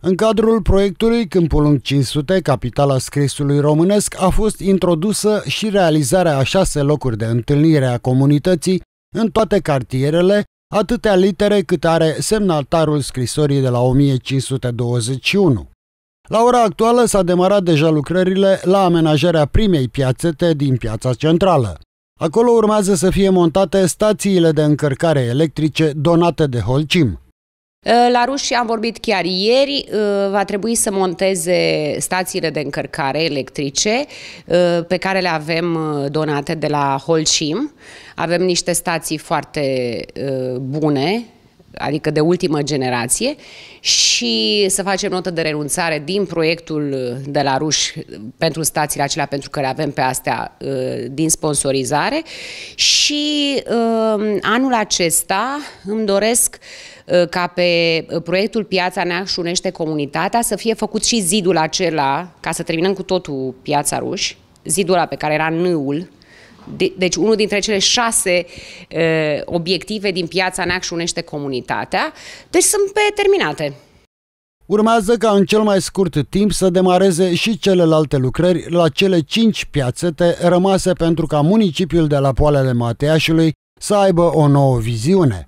În cadrul proiectului Câmpul în 500, capitala scrisului românesc, a fost introdusă și realizarea a șase locuri de întâlnire a comunității în toate cartierele, atâtea litere cât are semnaltarul scrisorii de la 1521. La ora actuală s-a demarat deja lucrările la amenajarea primei piațete din piața centrală. Acolo urmează să fie montate stațiile de încărcare electrice donate de Holcim. Uh, la ruși am vorbit chiar ieri, uh, va trebui să monteze stațiile de încărcare electrice uh, pe care le avem donate de la Holcim. Avem niște stații foarte bune adică de ultimă generație, și să facem notă de renunțare din proiectul de la Ruș pentru stațiile acelea, pentru că avem pe astea uh, din sponsorizare. Și um, anul acesta îmi doresc uh, ca pe proiectul Piața Nea și Unește Comunitatea să fie făcut și zidul acela, ca să terminăm cu totul Piața Ruș, zidul ăla pe care era nâul, de, deci unul dintre cele șase e, obiective din piața NAC unește comunitatea, deci sunt pe terminate. Urmează ca în cel mai scurt timp să demareze și celelalte lucrări la cele cinci piațete rămase pentru ca municipiul de la Poalele Mateașului să aibă o nouă viziune.